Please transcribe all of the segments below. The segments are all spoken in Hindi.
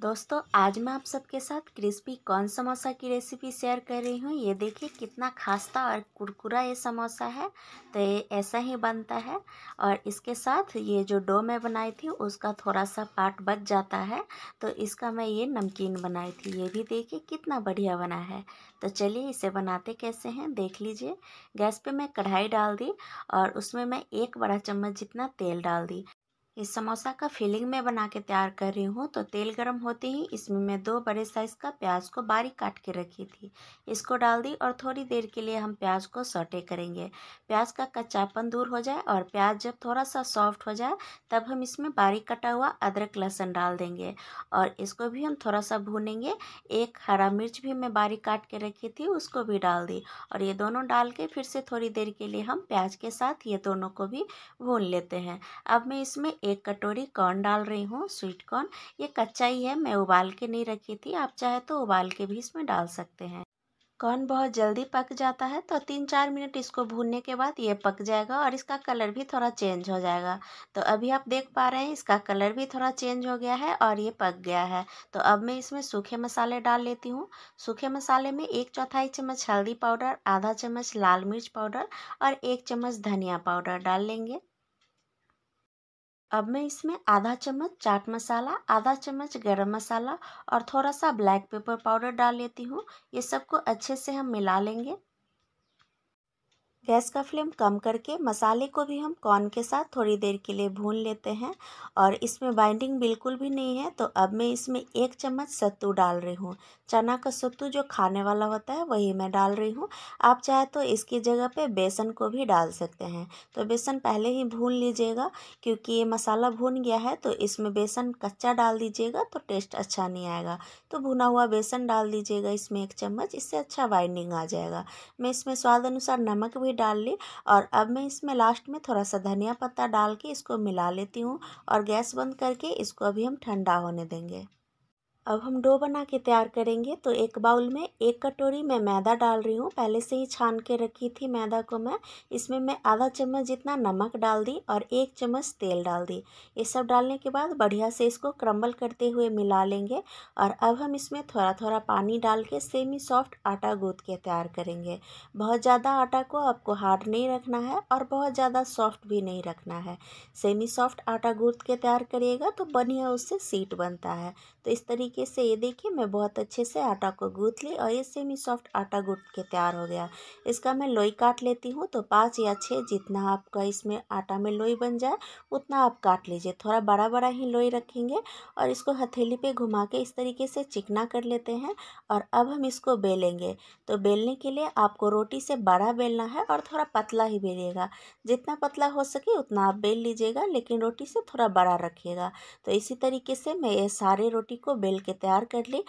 दोस्तों आज मैं आप सबके साथ क्रिस्पी कॉर्न समोसा की रेसिपी शेयर कर रही हूँ ये देखिए कितना खास्ता और कुरकुरा ये समोसा है तो ये ऐसा ही बनता है और इसके साथ ये जो डो मैं बनाई थी उसका थोड़ा सा पार्ट बच जाता है तो इसका मैं ये नमकीन बनाई थी ये भी देखिए कितना बढ़िया बना है तो चलिए इसे बनाते कैसे हैं देख लीजिए गैस पर मैं कढ़ाई डाल दी और उसमें मैं एक बड़ा चम्मच जितना तेल डाल दी इस समोसा का फिलिंग मैं बना के तैयार कर रही हूँ तो तेल गरम होते ही इसमें मैं दो बड़े साइज़ का प्याज को बारीक काट के रखी थी इसको डाल दी और थोड़ी देर के लिए हम प्याज को सौटे करेंगे प्याज का कच्चापन दूर हो जाए और प्याज जब थोड़ा सा सॉफ्ट हो जाए तब हम इसमें बारीक कटा हुआ अदरक लहसुन डाल देंगे और इसको भी हम थोड़ा सा भूनेंगे एक हरा मिर्च भी मैं बारीक काट के रखी थी उसको भी डाल दी और ये दोनों डाल के फिर से थोड़ी देर के लिए हम प्याज के साथ ये दोनों को भी भून लेते हैं अब मैं इसमें एक कटोरी कॉर्न डाल रही हूँ स्वीट कॉर्न ये कच्चा ही है मैं उबाल के नहीं रखी थी आप चाहे तो उबाल के भी इसमें डाल सकते हैं कॉर्न बहुत जल्दी पक जाता है तो तीन चार मिनट इसको भूनने के बाद ये पक जाएगा और इसका कलर भी थोड़ा चेंज हो जाएगा तो अभी आप देख पा रहे हैं इसका कलर भी थोड़ा चेंज हो गया है और ये पक गया है तो अब मैं इसमें सूखे मसाले डाल लेती हूँ सूखे मसाले में एक चौथाई चम्मच हल्दी पाउडर आधा चम्मच लाल मिर्च पाउडर और एक चम्मच धनिया पाउडर डाल लेंगे अब मैं इसमें आधा चम्मच चाट मसाला आधा चम्मच गरम मसाला और थोड़ा सा ब्लैक पेपर पाउडर डाल लेती हूँ ये सबको अच्छे से हम मिला लेंगे गैस का फ्लेम कम करके मसाले को भी हम कॉर्न के साथ थोड़ी देर के लिए भून लेते हैं और इसमें बाइंडिंग बिल्कुल भी नहीं है तो अब मैं इसमें एक चम्मच सत्तू डाल रही हूँ चना का सत्तू जो खाने वाला होता है वही मैं डाल रही हूँ आप चाहे तो इसकी जगह पे बेसन को भी डाल सकते हैं तो बेसन पहले ही भून लीजिएगा क्योंकि ये मसाला भून गया है तो इसमें बेसन कच्चा डाल दीजिएगा तो टेस्ट अच्छा नहीं आएगा तो भुना हुआ बेसन डाल दीजिएगा इसमें एक चम्मच इससे अच्छा बाइंडिंग आ जाएगा मैं इसमें स्वाद अनुसार नमक भी डाल ली और अब मैं इसमें लास्ट में थोड़ा सा धनिया पत्ता डाल के इसको मिला लेती हूँ और गैस बंद करके इसको अभी हम ठंडा होने देंगे अब हम डो बना के तैयार करेंगे तो एक बाउल में एक कटोरी मैं मैदा डाल रही हूँ पहले से ही छान के रखी थी मैदा को मैं इसमें मैं आधा चम्मच जितना नमक डाल दी और एक चम्मच तेल डाल दी ये सब डालने के बाद बढ़िया से इसको क्रम्बल करते हुए मिला लेंगे और अब हम इसमें थोड़ा थोड़ा पानी डाल के सेमी सॉफ्ट आटा गूँथ के तैयार करेंगे बहुत ज़्यादा आटा को आपको हार्ड नहीं रखना है और बहुत ज़्यादा सॉफ्ट भी नहीं रखना है सेमी सॉफ्ट आटा गूँथ के तैयार करिएगा तो बढ़िया उससे सीट बनता है तो इस तरीके तरीके से ये देखिए मैं बहुत अच्छे से आटा को गूँथ ली और ये सेमी सॉफ्ट आटा गूँथ के तैयार हो गया इसका मैं लोई काट लेती हूँ तो पाँच या छः जितना आपका इसमें आटा में लोई बन जाए उतना आप काट लीजिए थोड़ा बड़ा बड़ा ही लोई रखेंगे और इसको हथेली पर घुमा के इस तरीके से चिकना कर लेते हैं और अब हम इसको बेलेंगे तो बेलने के लिए आपको रोटी से बड़ा बेलना है और थोड़ा पतला ही बेलिएगा जितना पतला हो सके उतना आप बेल लीजिएगा लेकिन रोटी से थोड़ा बड़ा रखिएगा तो इसी तरीके से मैं ये सारे रोटी को बेल करके तैयार कर ली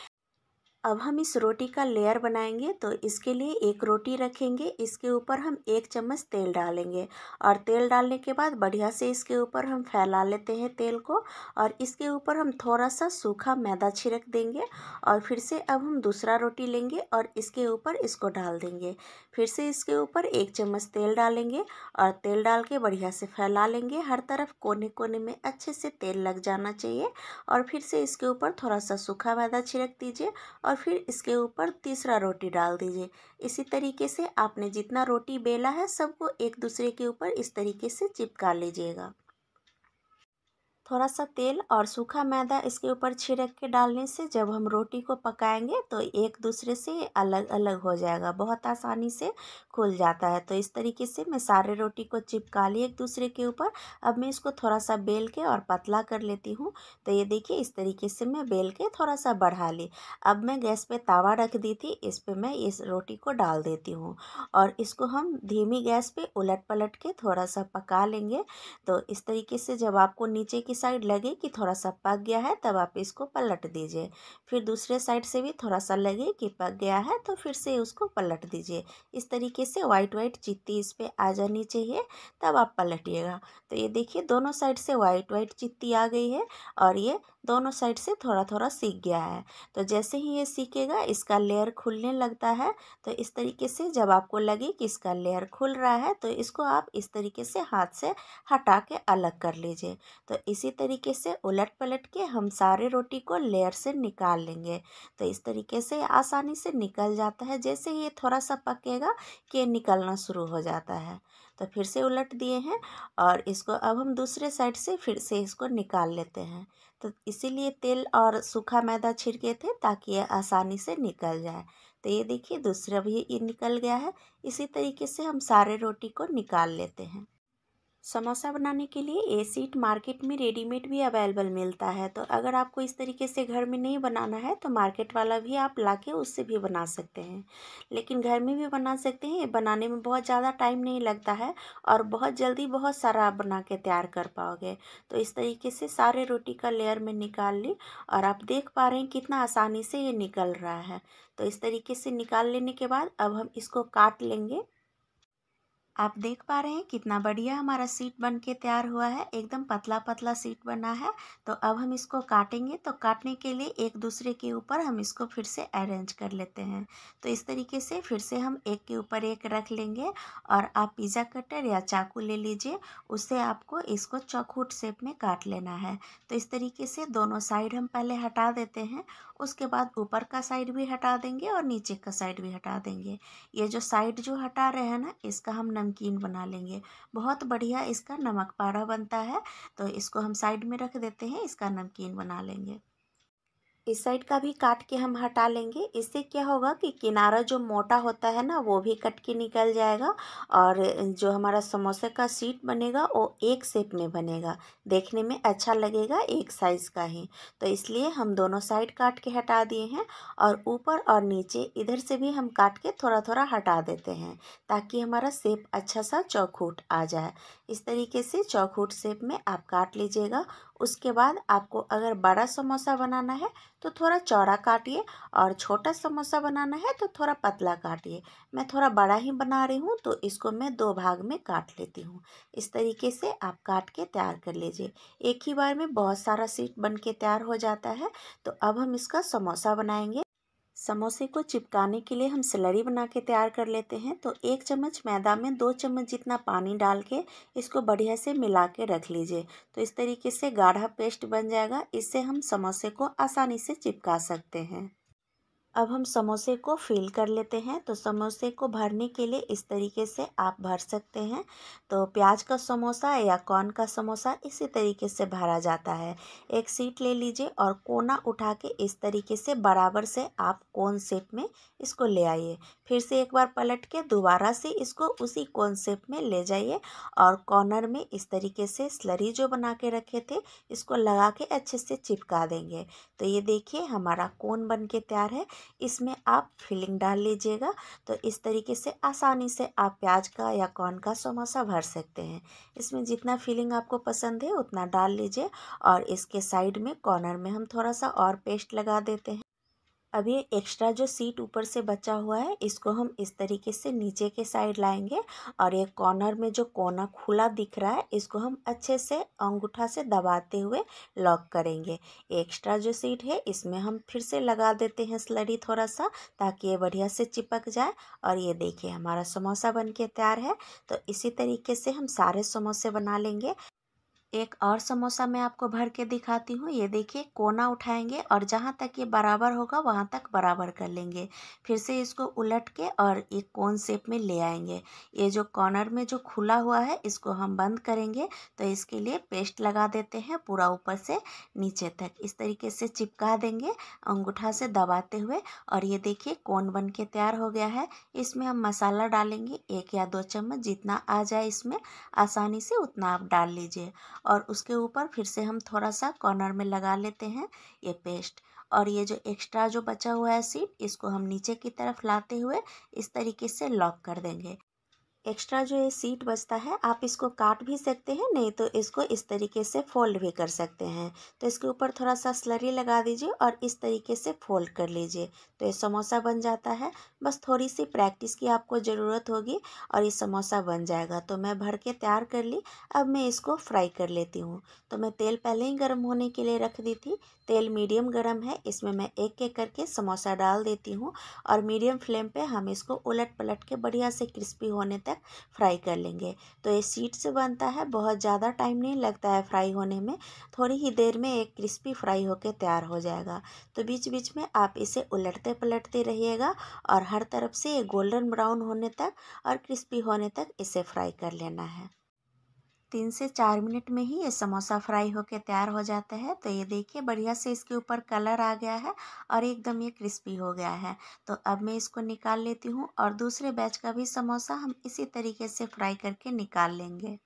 अब हम इस रोटी का लेयर बनाएंगे तो इसके लिए एक रोटी रखेंगे इसके ऊपर हम एक चम्मच तेल डालेंगे और तेल डालने के बाद बढ़िया से इसके ऊपर हम फैला लेते हैं तेल को और इसके ऊपर हम थोड़ा सा सूखा मैदा छिड़क देंगे और फिर से अब हम दूसरा रोटी लेंगे और इसके ऊपर इसको डाल देंगे फिर से इसके ऊपर एक चम्मच तेल डालेंगे और तेल डाल के बढ़िया से फैला लेंगे हर तरफ कोने कोने में अच्छे से तेल लग जाना चाहिए और फिर से इसके ऊपर थोड़ा सा सूखा मैदा छिड़क दीजिए और फिर इसके ऊपर तीसरा रोटी डाल दीजिए इसी तरीके से आपने जितना रोटी बेला है सबको एक दूसरे के ऊपर इस तरीके से चिपका लीजिएगा थोड़ा सा तेल और सूखा मैदा इसके ऊपर छिड़क के डालने से जब हम रोटी को पकाएंगे तो एक दूसरे से अलग अलग हो जाएगा बहुत आसानी से खुल जाता है तो इस तरीके से मैं सारे रोटी को चिपका ली एक दूसरे के ऊपर अब मैं इसको थोड़ा सा बेल के और पतला कर लेती हूँ तो ये देखिए इस तरीके से मैं बेल के थोड़ा सा बढ़ा ली अब मैं गैस पर तावा रख दी थी इस पर मैं इस रोटी को डाल देती हूँ और इसको हम धीमी गैस पर उलट पलट के थोड़ा सा पका लेंगे तो इस तरीके से जब आपको नीचे की साइड लगे कि थोड़ा सा पक गया है तब आप इसको पलट दीजिए फिर दूसरे साइड से भी थोड़ा सा लगे कि पक गया है तो फिर से उसको पलट दीजिए इस तरीके से वाइट वाइट चित्ती इस पर आ जानी चाहिए तब आप पलटिएगा तो ये देखिए दोनों साइड से वाइट वाइट चित्ती आ गई है और ये दोनों साइड से थोड़ा थोड़ा सीख गया है तो जैसे ही ये सीखेगा इसका लेयर खुलने लगता है तो इस तरीके से जब आपको लगे कि इसका लेयर खुल रहा है तो इसको आप इस तरीके से हाथ से हटा के अलग कर लीजिए तो इसी तरीके से उलट पलट के हम सारे रोटी को लेयर से निकाल लेंगे तो इस तरीके से आसानी से निकल जाता है जैसे ही ये थोड़ा सा पकेगा कि निकलना शुरू हो जाता है तो फिर से उलट दिए हैं और इसको अब हम दूसरे साइड से फिर से इसको निकाल लेते हैं तो इसीलिए तेल और सूखा मैदा छिड़के थे ताकि ये आसानी से निकल जाए तो ये देखिए दूसरा भी ये निकल गया है इसी तरीके से हम सारे रोटी को निकाल लेते हैं समोसा बनाने के लिए ए सीट मार्केट में रेडीमेड भी अवेलेबल मिलता है तो अगर आपको इस तरीके से घर में नहीं बनाना है तो मार्केट वाला भी आप ला के उससे भी बना सकते हैं लेकिन घर में भी बना सकते हैं ये बनाने में बहुत ज़्यादा टाइम नहीं लगता है और बहुत जल्दी बहुत सारा आप बना के तैयार कर पाओगे तो इस तरीके से सारे रोटी का लेयर में निकाल ली और आप देख पा रहे हैं कितना आसानी से ये निकल रहा है तो इस तरीके से निकाल लेने के बाद अब हम इसको काट लेंगे आप देख पा रहे हैं कितना बढ़िया हमारा सीट बन के तैयार हुआ है एकदम पतला पतला सीट बना है तो अब हम इसको काटेंगे तो काटने के लिए एक दूसरे के ऊपर हम इसको फिर से अरेंज कर लेते हैं तो इस तरीके से फिर से हम एक के ऊपर एक रख लेंगे और आप पिज़्ज़ा कटर या चाकू ले लीजिए उससे आपको इसको चौखूट शेप में काट लेना है तो इस तरीके से दोनों साइड हम पहले हटा देते हैं उसके बाद ऊपर का साइड भी हटा देंगे और नीचे का साइड भी हटा देंगे ये जो साइड जो हटा रहे हैं ना इसका हम नमकीन बना लेंगे बहुत बढ़िया इसका नमक पारा बनता है तो इसको हम साइड में रख देते हैं इसका नमकीन बना लेंगे इस साइड का भी काट के हम हटा लेंगे इससे क्या होगा कि किनारा जो मोटा होता है ना वो भी कट के निकल जाएगा और जो हमारा समोसे का सीट बनेगा वो एक शेप में बनेगा देखने में अच्छा लगेगा एक साइज़ का ही तो इसलिए हम दोनों साइड काट के हटा दिए हैं और ऊपर और नीचे इधर से भी हम काट के थोड़ा थोड़ा हटा देते हैं ताकि हमारा शेप अच्छा सा चौखूट आ जाए इस तरीके से चौखूट शेप में आप काट लीजिएगा उसके बाद आपको अगर बड़ा समोसा बनाना है तो थोड़ा चौड़ा काटिए और छोटा समोसा बनाना है तो थोड़ा पतला काटिए मैं थोड़ा बड़ा ही बना रही हूँ तो इसको मैं दो भाग में काट लेती हूँ इस तरीके से आप काट के तैयार कर लीजिए एक ही बार में बहुत सारा सीट बन के तैयार हो जाता है तो अब हम इसका समोसा बनाएंगे समोसे को चिपकाने के लिए हम सलरी बना के तैयार कर लेते हैं तो एक चम्मच मैदा में दो चम्मच जितना पानी डाल के इसको बढ़िया से मिला के रख लीजिए तो इस तरीके से गाढ़ा पेस्ट बन जाएगा इससे हम समोसे को आसानी से चिपका सकते हैं अब हम समोसे को फिल कर लेते हैं तो समोसे को भरने के लिए इस तरीके से आप भर सकते हैं तो प्याज का समोसा या कॉर्न का समोसा इसी तरीके से भरा जाता है एक सीट ले लीजिए और कोना उठा के इस तरीके से बराबर से आप कोन सेप में इसको ले आइए फिर से एक बार पलट के दोबारा से इसको उसी कोन सेप में ले जाइए और कॉर्नर में इस तरीके से स्लरी जो बना के रखे थे इसको लगा के अच्छे से चिपका देंगे तो ये देखिए हमारा कोन बन के तैयार है इसमें आप फिलिंग डाल लीजिएगा तो इस तरीके से आसानी से आप प्याज का या कॉर्न का समोसा भर सकते हैं इसमें जितना फिलिंग आपको पसंद है उतना डाल लीजिए और इसके साइड में कॉर्नर में हम थोड़ा सा और पेस्ट लगा देते हैं अब ये एक्स्ट्रा जो सीट ऊपर से बचा हुआ है इसको हम इस तरीके से नीचे के साइड लाएंगे और ये कॉर्नर में जो कोना खुला दिख रहा है इसको हम अच्छे से अंगूठा से दबाते हुए लॉक करेंगे एक्स्ट्रा जो सीट है इसमें हम फिर से लगा देते हैं स्लरी थोड़ा सा ताकि ये बढ़िया से चिपक जाए और ये देखिए हमारा समोसा बन के तैयार है तो इसी तरीके से हम सारे समोसे बना लेंगे एक और समोसा मैं आपको भर के दिखाती हूँ ये देखिए कोना उठाएंगे और जहाँ तक ये बराबर होगा वहाँ तक बराबर कर लेंगे फिर से इसको उलट के और एक कोन शेप में ले आएंगे ये जो कॉर्नर में जो खुला हुआ है इसको हम बंद करेंगे तो इसके लिए पेस्ट लगा देते हैं पूरा ऊपर से नीचे तक इस तरीके से चिपका देंगे अंगूठा से दबाते हुए और ये देखिए कोन बन के तैयार हो गया है इसमें हम मसाला डालेंगे एक या दो चम्मच जितना आ जाए इसमें आसानी से उतना आप डाल लीजिए और उसके ऊपर फिर से हम थोड़ा सा कॉर्नर में लगा लेते हैं ये पेस्ट और ये जो एक्स्ट्रा जो बचा हुआ है सीट इसको हम नीचे की तरफ लाते हुए इस तरीके से लॉक कर देंगे एक्स्ट्रा जो ये सीट बचता है आप इसको काट भी सकते हैं नहीं तो इसको इस तरीके से फोल्ड भी कर सकते हैं तो इसके ऊपर थोड़ा सा स्लरी लगा दीजिए और इस तरीके से फोल्ड कर लीजिए तो ये समोसा बन जाता है बस थोड़ी सी प्रैक्टिस की आपको ज़रूरत होगी और ये समोसा बन जाएगा तो मैं भर के तैयार कर ली अब मैं इसको फ्राई कर लेती हूँ तो मैं तेल पहले ही गर्म होने के लिए रख दी थी तेल मीडियम गर्म है इसमें मैं एक एक करके समोसा डाल देती हूँ और मीडियम फ्लेम पर हम इसको उलट पलट के बढ़िया से क्रिस्पी होने तक फ्राई कर लेंगे तो ये सीट से बनता है बहुत ज़्यादा टाइम नहीं लगता है फ्राई होने में थोड़ी ही देर में एक क्रिस्पी फ्राई होकर तैयार हो जाएगा तो बीच बीच में आप इसे उलटते पलटते रहिएगा और हर तरफ से ये गोल्डन ब्राउन होने तक और क्रिस्पी होने तक इसे फ्राई कर लेना है तीन से चार मिनट में ही ये समोसा फ्राई होकर तैयार हो जाता है तो ये देखिए बढ़िया से इसके ऊपर कलर आ गया है और एकदम ये क्रिस्पी हो गया है तो अब मैं इसको निकाल लेती हूँ और दूसरे बैच का भी समोसा हम इसी तरीके से फ्राई करके निकाल लेंगे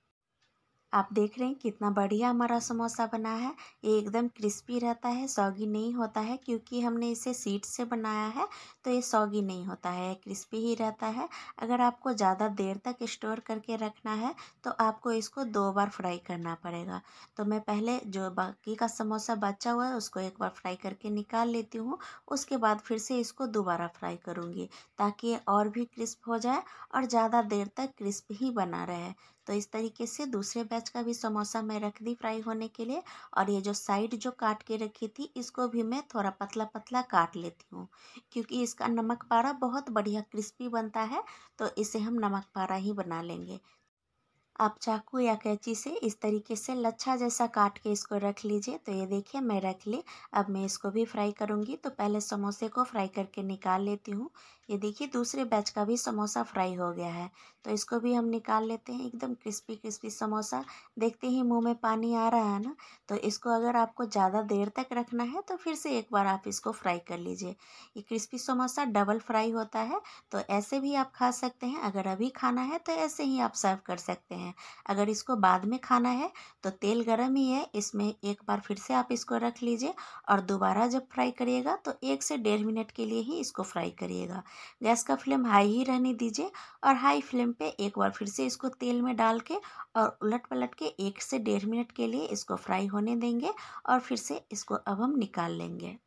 आप देख रहे हैं कितना बढ़िया हमारा समोसा बना है ये एकदम क्रिस्पी रहता है सौगी नहीं होता है क्योंकि हमने इसे सीट से बनाया है तो ये सौगी नहीं होता है क्रिस्पी ही रहता है अगर आपको ज़्यादा देर तक स्टोर करके रखना है तो आपको इसको दो बार फ्राई करना पड़ेगा तो मैं पहले जो बाकी का समोसा बचा हुआ है उसको एक बार फ्राई करके निकाल लेती हूँ उसके बाद फिर से इसको दोबारा फ्राई करूँगी ताकि ये और भी क्रिस्प हो जाए और ज़्यादा देर तक क्रिस्प ही बना रहे तो इस तरीके से दूसरे बैच का भी समोसा मैं रख दी फ्राई होने के लिए और ये जो साइड जो काट के रखी थी इसको भी मैं थोड़ा पतला पतला काट लेती हूँ क्योंकि इसका नमक पारा बहुत बढ़िया क्रिस्पी बनता है तो इसे हम नमक पारा ही बना लेंगे आप चाकू या कैंची से इस तरीके से लच्छा जैसा काट के इसको रख लीजिए तो ये देखिए मैं रख ली अब मैं इसको भी फ्राई करूँगी तो पहले समोसे को फ्राई करके निकाल लेती हूँ ये देखिए दूसरे बैच का भी समोसा फ्राई हो गया है तो इसको भी हम निकाल लेते हैं एकदम क्रिस्पी क्रिस्पी समोसा देखते ही मुँह में पानी आ रहा है ना तो इसको अगर आपको ज़्यादा देर तक रखना है तो फिर से एक बार आप इसको फ्राई कर लीजिए ये क्रिस्पी समोसा डबल फ्राई होता है तो ऐसे भी आप खा सकते हैं अगर अभी खाना है तो ऐसे ही आप सर्व कर सकते हैं हैं अगर इसको बाद में खाना है तो तेल गर्म ही है इसमें एक बार फिर से आप इसको रख लीजिए और दोबारा जब फ्राई करिएगा तो एक से डेढ़ मिनट के लिए ही इसको फ्राई करिएगा गैस का फ्लेम हाई ही रहने दीजिए और हाई फ्लेम पर एक बार फिर से इसको तेल में डाल के और उलट पलट के एक से डेढ़ मिनट के लिए इसको फ्राई होने देंगे और फिर से इसको अब हम निकाल लेंगे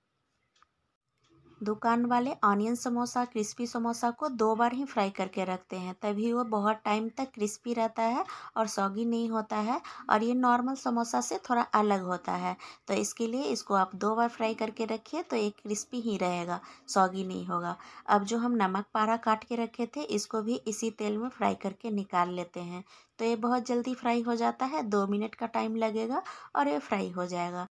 दुकान वाले ऑनियन समोसा क्रिस्पी समोसा को दो बार ही फ्राई करके रखते हैं तभी वो बहुत टाइम तक क्रिस्पी रहता है और सॉगी नहीं होता है और ये नॉर्मल समोसा से थोड़ा अलग होता है तो इसके लिए इसको आप दो बार फ्राई करके रखिए तो ये क्रिस्पी ही रहेगा सॉगी नहीं होगा अब जो हम नमक पारा काट के रखे थे इसको भी इसी तेल में फ्राई करके निकाल लेते हैं तो ये बहुत जल्दी फ्राई हो जाता है दो मिनट का टाइम लगेगा और ये फ्राई हो जाएगा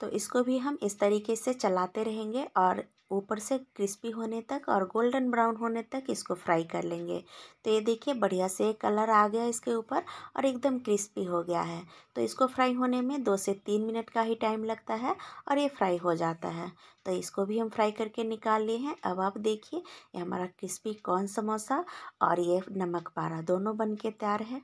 तो इसको भी हम इस तरीके से चलाते रहेंगे और ऊपर से क्रिस्पी होने तक और गोल्डन ब्राउन होने तक इसको फ्राई कर लेंगे तो ये देखिए बढ़िया से कलर आ गया इसके ऊपर और एकदम क्रिस्पी हो गया है तो इसको फ्राई होने में दो से तीन मिनट का ही टाइम लगता है और ये फ्राई हो जाता है तो इसको भी हम फ्राई करके निकाल लिए हैं अब आप देखिए ये हमारा क्रिस्पी कॉर्न समोसा और ये नमक पारा दोनों बन के तैयार है